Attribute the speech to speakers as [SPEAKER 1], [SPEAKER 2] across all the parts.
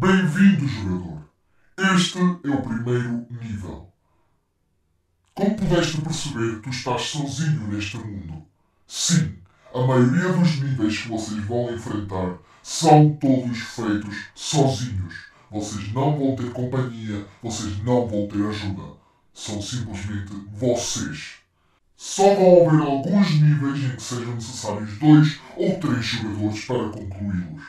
[SPEAKER 1] Bem-vindo, jogador. Este é o primeiro nível. Como pudeste perceber, tu estás sozinho neste mundo. Sim, a maioria dos níveis que vocês vão enfrentar são todos feitos sozinhos. Vocês não vão ter companhia, vocês não vão ter ajuda. São simplesmente vocês. Só vão haver alguns níveis em que sejam necessários dois ou três jogadores para concluí-los.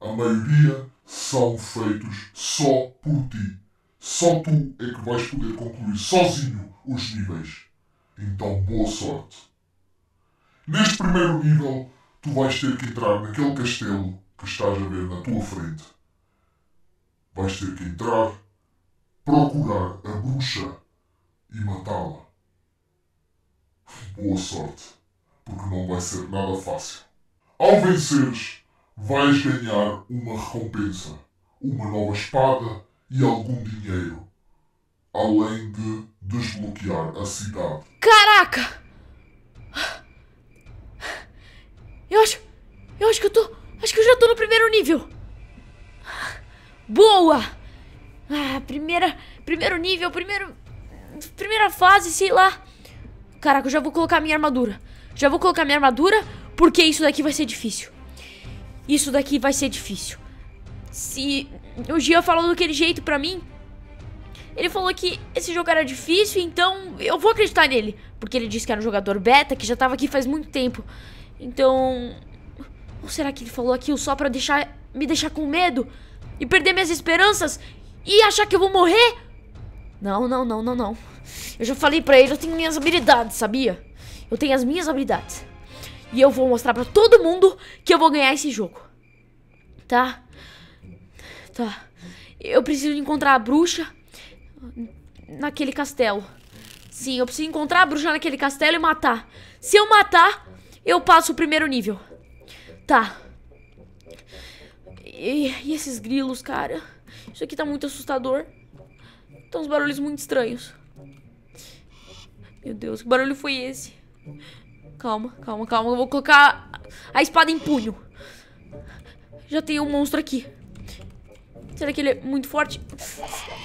[SPEAKER 1] A maioria são feitos só por ti. Só tu é que vais poder concluir sozinho os níveis. Então, boa sorte. Neste primeiro nível, tu vais ter que entrar naquele castelo que estás a ver na tua frente. Vais ter que entrar, procurar a bruxa e matá-la. Boa sorte, porque não vai ser nada fácil. Ao venceres, vais ganhar uma recompensa, uma nova espada e algum dinheiro. Além de desbloquear a cidade.
[SPEAKER 2] Caraca! Eu acho. Eu acho que eu tô. Acho que eu já tô no primeiro nível. Boa! Ah, primeira. Primeiro nível, primeiro. Primeira fase, sei lá. Caraca, eu já vou colocar minha armadura. Já vou colocar minha armadura, porque isso daqui vai ser difícil. Isso daqui vai ser difícil. Se o Gia falou daquele jeito pra mim, ele falou que esse jogo era difícil, então eu vou acreditar nele. Porque ele disse que era um jogador beta, que já tava aqui faz muito tempo. Então... Ou será que ele falou aquilo só pra deixar, me deixar com medo? E perder minhas esperanças? E achar que eu vou morrer? Não, não, não, não, não. Eu já falei pra ele, eu tenho minhas habilidades, sabia? Eu tenho as minhas habilidades. E eu vou mostrar pra todo mundo que eu vou ganhar esse jogo. Tá? Tá. Eu preciso encontrar a bruxa naquele castelo. Sim, eu preciso encontrar a bruxa naquele castelo e matar. Se eu matar, eu passo o primeiro nível. Tá. E, e esses grilos, cara? Isso aqui tá muito assustador. Tá uns barulhos muito estranhos. Meu Deus, que barulho foi esse? Calma, calma, calma. Eu vou colocar a espada em punho. Já tem um monstro aqui. Será que ele é muito forte?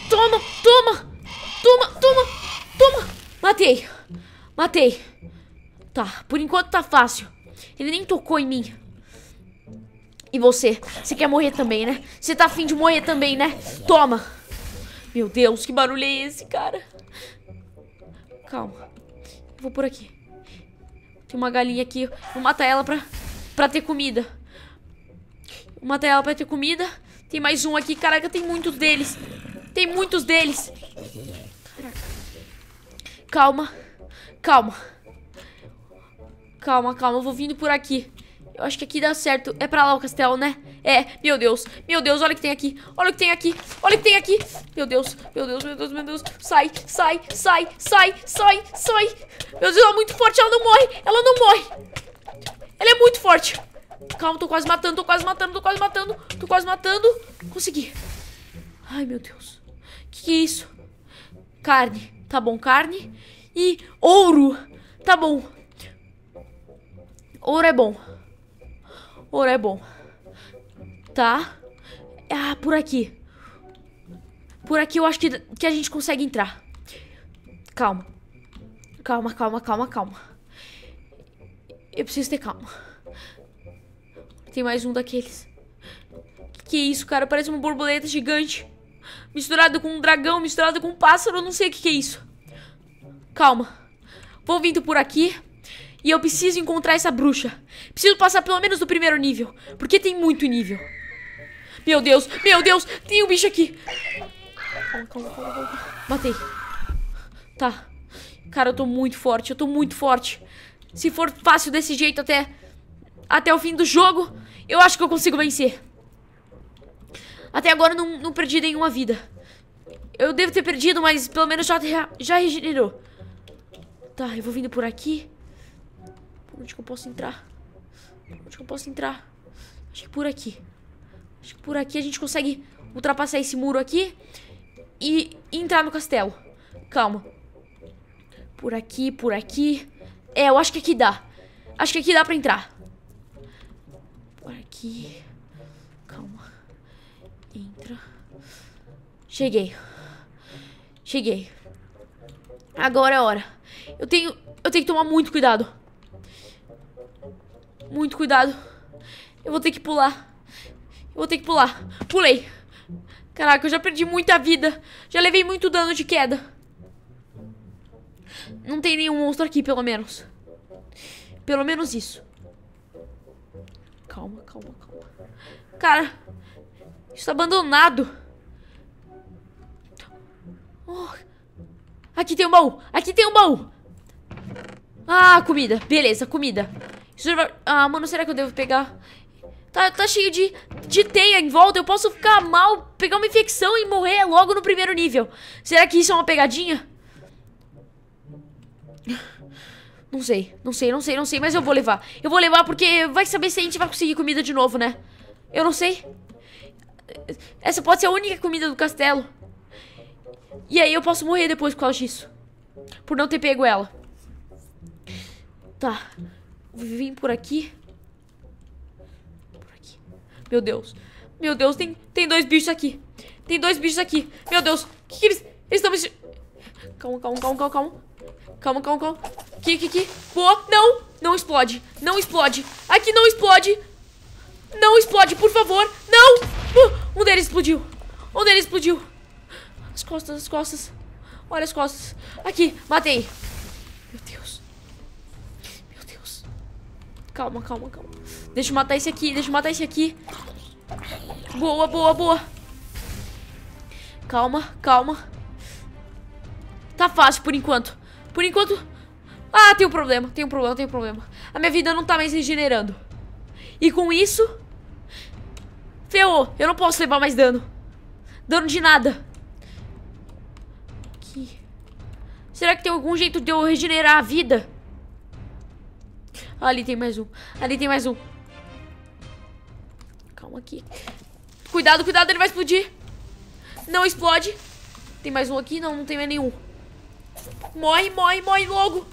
[SPEAKER 2] Toma, toma! Toma, toma, toma! Matei. Matei. Tá, por enquanto tá fácil. Ele nem tocou em mim. E você? Você quer morrer também, né? Você tá afim de morrer também, né? Toma! Meu Deus, que barulho é esse, cara? Calma. vou por aqui. Tem uma galinha aqui. Vou matar ela pra, pra ter comida. Vou matar ela pra ter comida. Tem mais um aqui. Caraca, tem muitos deles. Tem muitos deles. Caraca. Calma. Calma. Calma, calma. Eu vou vindo por aqui. Eu acho que aqui dá certo. É pra lá o castelo, né? É, meu Deus, meu Deus, olha o que tem aqui. Olha o que tem aqui, olha o que tem aqui. Meu Deus, meu Deus, meu Deus, meu Deus. Sai, sai, sai, sai, sai, sai. Meu Deus, ela é muito forte, ela não morre, ela não morre. Ela é muito forte. Calma, tô quase matando, tô quase matando, tô quase matando, tô quase matando. Consegui. Ai, meu Deus. Que que é isso? Carne. Tá bom, carne. E ouro. Tá bom. Ouro é bom. Ouro é bom. Tá. Ah, por aqui. Por aqui eu acho que, que a gente consegue entrar. Calma. Calma, calma, calma, calma. Eu preciso ter calma. Tem mais um daqueles. Que é isso, cara? Parece uma borboleta gigante. Misturado com um dragão, misturado com um pássaro. Eu não sei o que, que é isso. Calma. Vou vindo por aqui. E eu preciso encontrar essa bruxa. Preciso passar pelo menos do primeiro nível. Porque tem muito nível. Meu Deus, meu Deus, tem um bicho aqui.
[SPEAKER 1] Calma, calma, calma,
[SPEAKER 2] Matei. Tá. Cara, eu tô muito forte, eu tô muito forte. Se for fácil desse jeito até... Até o fim do jogo, eu acho que eu consigo vencer. Até agora não, não perdi nenhuma vida. Eu devo ter perdido, mas pelo menos já, já regenerou. Tá, eu vou vindo por aqui. Onde que eu posso entrar? Onde que eu posso entrar? Acho que por aqui. Acho que por aqui a gente consegue ultrapassar esse muro aqui e entrar no castelo. Calma. Por aqui, por aqui. É, eu acho que aqui dá. Acho que aqui dá pra entrar. Por aqui. Calma. Entra. Cheguei. Cheguei. Agora é a hora. Eu tenho, eu tenho que tomar muito cuidado. Muito cuidado. Eu vou ter que pular. Eu vou ter que pular. Pulei. Caraca, eu já perdi muita vida. Já levei muito dano de queda. Não tem nenhum monstro aqui, pelo menos. Pelo menos isso. Calma, calma, calma. Cara, isso tá abandonado. Oh. Aqui tem um baú. Aqui tem um baú. Ah, comida. Beleza, comida. Ah, mano, será que eu devo pegar? Tá, tá cheio de, de teia em volta. Eu posso ficar mal, pegar uma infecção e morrer logo no primeiro nível. Será que isso é uma pegadinha? Não sei, não sei, não sei, não sei. Mas eu vou levar. Eu vou levar porque vai saber se a gente vai conseguir comida de novo, né? Eu não sei. Essa pode ser a única comida do castelo. E aí eu posso morrer depois por causa disso. Por não ter pego ela. Tá vim por aqui. Por aqui. Meu Deus. Meu Deus, tem, tem dois bichos aqui. Tem dois bichos aqui. Meu Deus. que, que eles... Eles estão... Calma, calma, calma, calma, calma. Calma, calma, calma. Que que que? Pô, Não. Não explode. Não explode. Aqui não explode. Não explode, por favor. Não. um deles explodiu. Um deles explodiu. As costas, as costas. Olha as costas. Aqui, matei. Calma, calma, calma. Deixa eu matar esse aqui, deixa eu matar esse aqui. Boa, boa, boa. Calma, calma. Tá fácil por enquanto. Por enquanto... Ah, tem um problema, tem um problema, tem um problema. A minha vida não tá mais regenerando. E com isso... Ferrou, eu não posso levar mais dano. Dano de nada. Aqui. Será que tem algum jeito de eu regenerar a vida? Ali tem mais um. Ali tem mais um. Calma aqui. Cuidado, cuidado, ele vai explodir. Não explode. Tem mais um aqui? Não, não tem mais nenhum. Morre, morre, morre logo.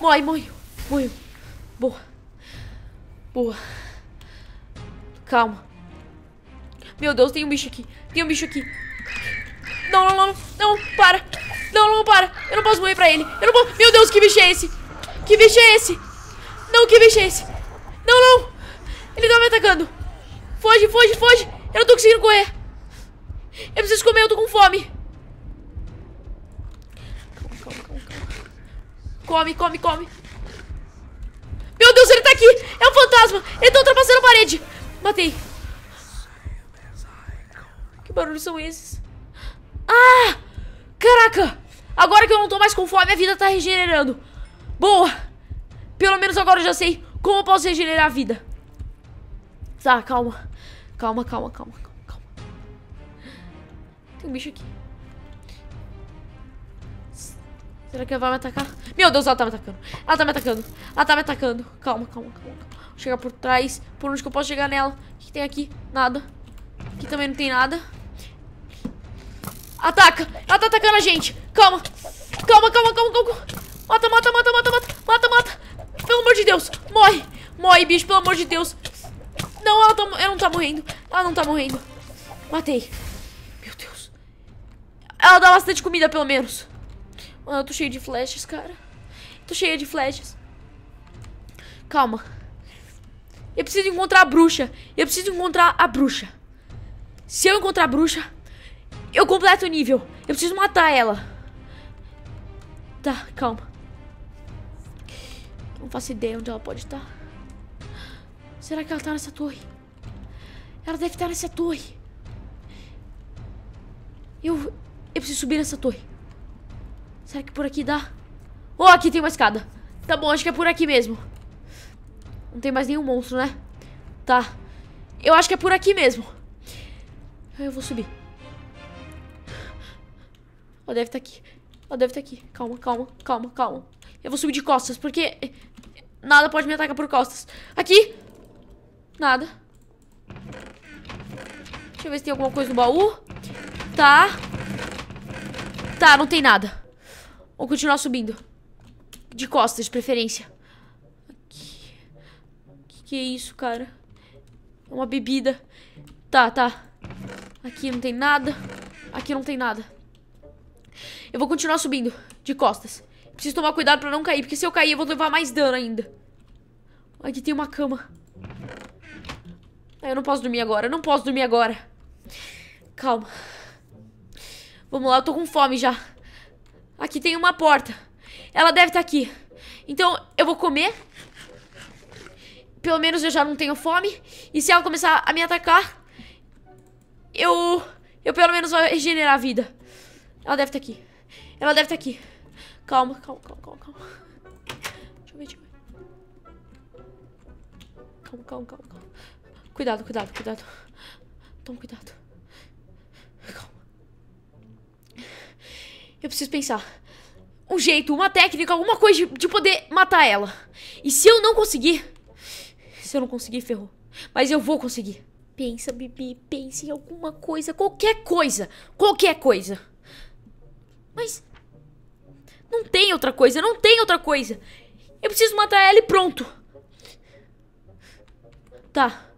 [SPEAKER 2] Morre, morre. Morre. Boa. Boa. Calma. Meu Deus, tem um bicho aqui. Tem um bicho aqui. Não, não, não. Não, para. Não, não, para. Eu não posso morrer pra ele. Eu não posso... Meu Deus, que bicho é esse? Que bicho é esse? Não, que bicho é esse? Não, não! Ele tá me atacando! Foge, foge, foge! Eu não tô conseguindo correr! Eu preciso comer, eu tô com fome! Come, come, come! Meu Deus, ele tá aqui! É um fantasma! Ele tá ultrapassando a parede! Matei! Que barulhos são esses? Ah! Caraca! Agora que eu não tô mais com fome, a vida tá regenerando! Boa! Pelo menos agora eu já sei como eu posso regenerar a vida. Tá, calma. Calma, calma, calma, calma, Tem um bicho aqui. Será que ela vai me atacar? Meu Deus, ela tá me atacando. Ela tá me atacando. Ela tá me atacando. Calma, calma, calma. Vou chegar por trás. Por onde que eu posso chegar nela? O que, que tem aqui? Nada. Aqui também não tem nada. Ataca! Ela tá atacando a gente! Calma! Calma, calma, calma, calma! Mata, mata, mata, Deus, morre. Morre, bicho, pelo amor de Deus. Não, ela, tá, ela não tá morrendo. Ela não tá morrendo. Matei. Meu Deus. Ela dá bastante comida, pelo menos. Mano, eu tô cheio de flechas, cara. Tô cheia de flechas. Calma. Eu preciso encontrar a bruxa. Eu preciso encontrar a bruxa. Se eu encontrar a bruxa, eu completo o nível. Eu preciso matar ela. Tá, calma. Não faço ideia onde ela pode estar. Será que ela tá nessa torre? Ela deve estar nessa torre. Eu, eu preciso subir nessa torre. Será que por aqui dá? Oh, aqui tem uma escada. Tá bom, acho que é por aqui mesmo. Não tem mais nenhum monstro, né? Tá. Eu acho que é por aqui mesmo. Eu vou subir. Ela deve estar tá aqui. Ela deve estar tá aqui. Calma, calma, calma, calma. Eu vou subir de costas, porque... Nada pode me atacar por costas. Aqui. Nada. Deixa eu ver se tem alguma coisa no baú. Tá. Tá, não tem nada. Vou continuar subindo. De costas, de preferência. Aqui. Que que é isso, cara? É uma bebida. Tá, tá. Aqui não tem nada. Aqui não tem nada. Eu vou continuar subindo. De costas. Preciso tomar cuidado pra não cair, porque se eu cair eu vou levar mais dano ainda. Aqui tem uma cama. eu não posso dormir agora, eu não posso dormir agora. Calma. Vamos lá, eu tô com fome já. Aqui tem uma porta. Ela deve estar tá aqui. Então, eu vou comer. Pelo menos eu já não tenho fome. E se ela começar a me atacar, eu... Eu pelo menos vou regenerar a vida. Ela deve estar tá aqui. Ela deve estar tá aqui. Calma, calma, calma, calma, calma. Deixa eu ver, deixa eu ver. Calma, calma, calma, calma. Cuidado, cuidado, cuidado. Toma cuidado. Calma. Eu preciso pensar. Um jeito, uma técnica, alguma coisa de, de poder matar ela. E se eu não conseguir... Se eu não conseguir, ferrou. Mas eu vou conseguir. Pensa, Bibi, pensa em alguma coisa, qualquer coisa, qualquer coisa. Mas não tem outra coisa, não tem outra coisa. Eu preciso matar ela e pronto. Tá.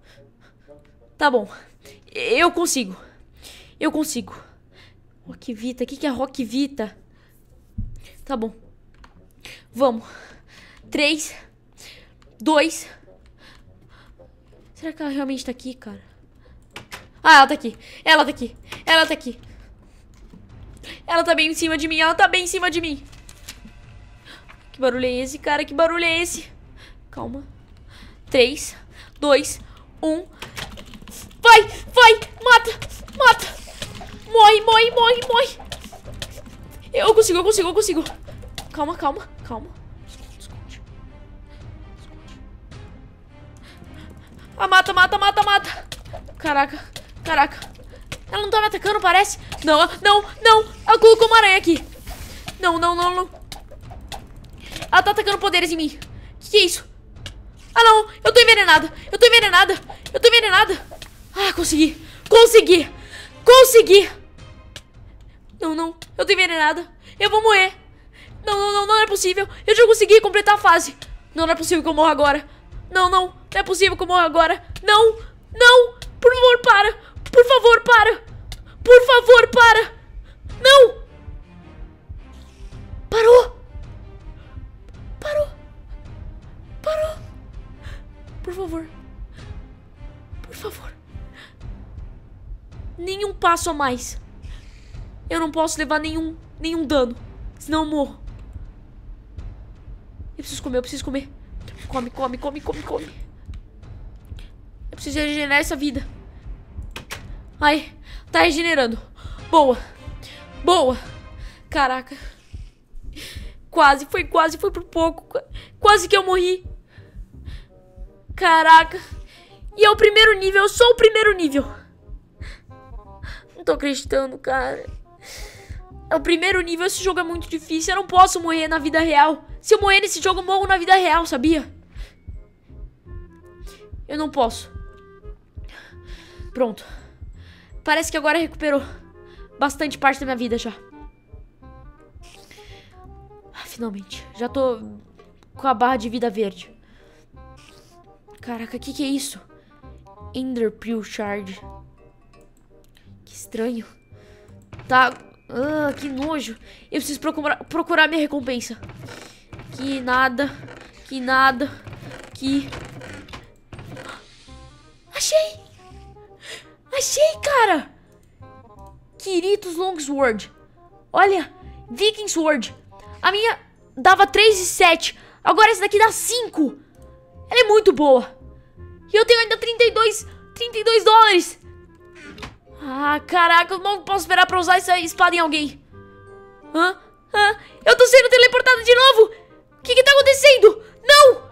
[SPEAKER 2] Tá bom. Eu consigo. Eu consigo. Rock Vita, o que, que é Rock Vita? Tá bom. Vamos. Três. Dois. Será que ela realmente tá aqui, cara? Ah, ela tá aqui. Ela tá aqui. Ela tá aqui. Ela tá bem em cima de mim. Ela tá bem em cima de mim. Que barulho é esse, cara? Que barulho é esse? Calma. 3, 2, 1. Vai, vai, mata, mata. Morre, morre, morre, morre. Eu consigo, eu consigo, eu consigo. Calma, calma, calma. Ah, mata, mata, mata, mata. Caraca, caraca. Ela não tá me atacando, parece? Não, não, não. Ela colocou uma aranha aqui. Não, não, não, não. Ela tá atacando poderes em mim. Que que é isso? Ah, não. Eu tô envenenada. Eu tô envenenada. Eu tô envenenada. Ah, consegui. Consegui. Consegui. Não, não. Eu tô envenenada. Eu vou morrer. Não, não, não. Não é possível. Eu já consegui completar a fase. Não, não é possível que eu morra agora. Não, não. Não é possível que eu morra agora. Não. Não. Por favor, para. Por favor, para. Por favor, para. Não. Parou. Parou! Parou! Por favor. Por favor. Nenhum passo a mais. Eu não posso levar nenhum, nenhum dano. Senão eu morro. Eu preciso comer, eu preciso comer. Come, come, come, come, come. Eu preciso regenerar essa vida. Ai, tá regenerando. Boa. Boa. Caraca. Quase, foi quase, foi por pouco. Quase que eu morri. Caraca. E é o primeiro nível, eu sou o primeiro nível. Não tô acreditando, cara. É o primeiro nível, esse jogo é muito difícil. Eu não posso morrer na vida real. Se eu morrer nesse jogo, eu morro na vida real, sabia? Eu não posso. Pronto. Parece que agora recuperou bastante parte da minha vida já finalmente. Já tô com a barra de vida verde. Caraca, o que, que é isso? Ender shard Que estranho. Tá. Ah, que nojo. Eu preciso procurar, procurar minha recompensa. Que nada. Que nada. Que. Achei! Achei, cara! Quiritos Longsword. Olha! Viking Sword. A minha dava 3 e 7. Agora essa daqui dá 5. Ela é muito boa. E eu tenho ainda 32, 32 dólares. Ah, caraca, eu não posso esperar pra usar essa espada em alguém. Hã? Hã? Eu tô sendo teleportado de novo. O que que tá acontecendo? Não!